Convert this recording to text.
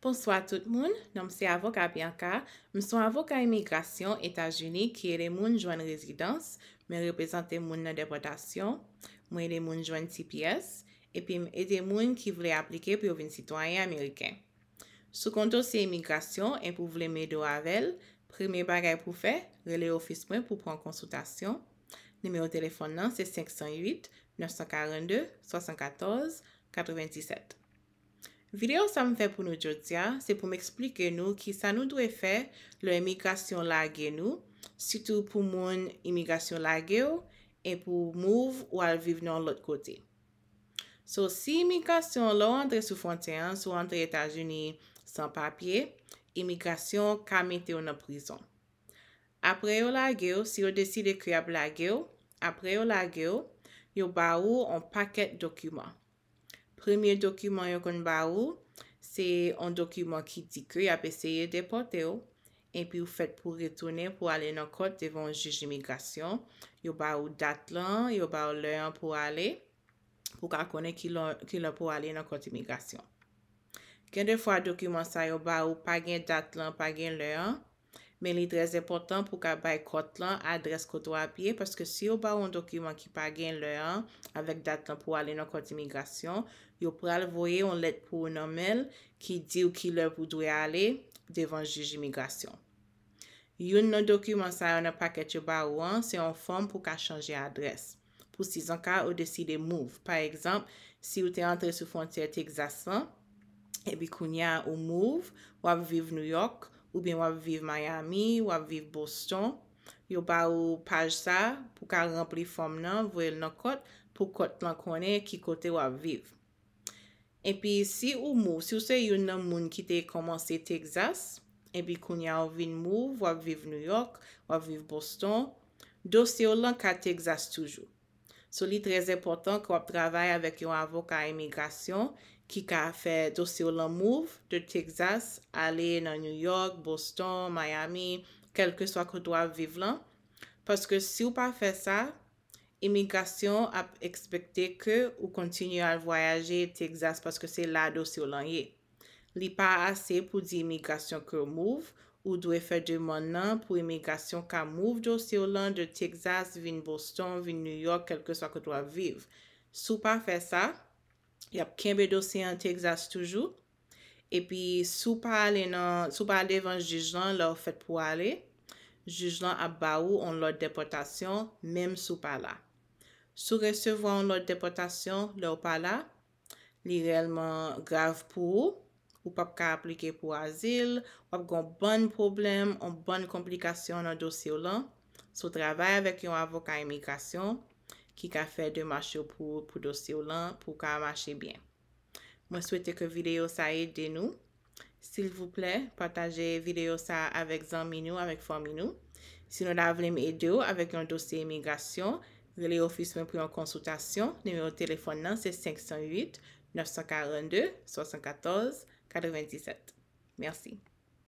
Ponswa tout moun, non, nanm se avoka Bianca, m son avoka emigrasyon Etaj Unik ki ele moun jwen rezidans, men repesante moun nan depotasyon, mwen ele moun jwen TPS, epi m ede moun ki vle aplike pou vin sitwanyen Ameriken. Sou konto se emigrasyon, en pou vle me do avel, preme bagay pou fe, rele office mwen pou pran konsultasyon. Neme o telefon nan se 508-942-74-97. Videyo sa m fè pou nou djotia, se pou m eksplike nou ki sa nou dwe fè le emigrasyon la genou, sitou pou moun emigrasyon la genou, e pou mouv ou al viv nan lot kote. So, si emigrasyon lò andre sou fonten, sou andre Etajouni san papye, emigrasyon kamite ou nan prizon. Apre yo la genou, si yo desi de kri ap la genou, apre yo la genou, yo ba ou an paket dokuman. Premye dokumen yo kon ba ou, se an dokumen ki di kri ap eseye depote ou. En pi ou fet pou retoune pou ale nan kote devan juj imigrasyon. Yo ba ou dat lan, yo ba ou le an pou ale pou kakone ki lan pou ale nan kote imigrasyon. Gen defwa dokumen sa yo ba ou pa gen dat lan, pa gen le an. men li dres epotan pou ka bay kot lan adres koto apye, paske si yo ba ou an dokumen ki pa gen le an avek dat lan pou ale nan kot imigrasyon, yo pral voye ou let pou ou nanmel ki di ou ki lè pou dwe ale devan juj imigrasyon. Yon nan dokumen sa yo nan paket yo ba ou an, se yon fom pou ka chanje adres. Pou si zanka ou desi de mouv. Par ekzamp, si ou te antre sou fontye te exasan, ebi koun ya ou mouv, wap vive New York, Ou bin wap viv Miami, wap viv Boston, yo ba ou paj sa pou ka rempli fom nan, voyel nan kot pou kot lan kone ki kote wap viv. Epi si ou mou, si ou se yon nan moun kite yi komanse Texas, epi koun ya ou vin mou, wap viv New York, wap viv Boston, dosye ou lan ka Texas toujou. Sou li trez epotan kwa ap travay avèk yon avoka emigrasyon ki ka fe dosi o lan mouv de Teksas, ale nan New York, Boston, Miami, kelke swa kwa do ap vive lan. Paske sou pa fe sa, emigrasyon ap ekspekte ke ou kontinu al voyaje Teksas paske se la dosi o lan ye. Li pa ase pou di emigrasyon kwa mouv. Ou dwe fè de moun nan pou emigasyon ka mouv dosye ou lan de Texas, vin Boston, vin New York, kelke sa ke dwa viv. Sou pa fè sa, yap kenbe dosye an Texas toujou. E pi sou pa alev an jujlan lor fèt pou ale, jujlan ap ba ou an lor deportasyon, mem sou pa la. Sou resevwa an lor deportasyon lor pa la, li relman grav pou ou. wap ka aplike pou azil, wap gon bonn problem, wap gon bonn komplikasyon nan dosyo lan, sou travay avèk yon avokan emigrasyon, ki ka fè de mwache pou dosyo lan, pou ka mwache bien. Mwen swete ke video sa e de nou. Sil vouple, pataje video sa avèk zan mi nou, avèk fòm mi nou. Si nou la vlèm e de ou avèk yon dosyo emigrasyon, vele ofis mwen pou yon konsoutasyon, nime ou telefon nan se 508-942-7410. 97. Merci.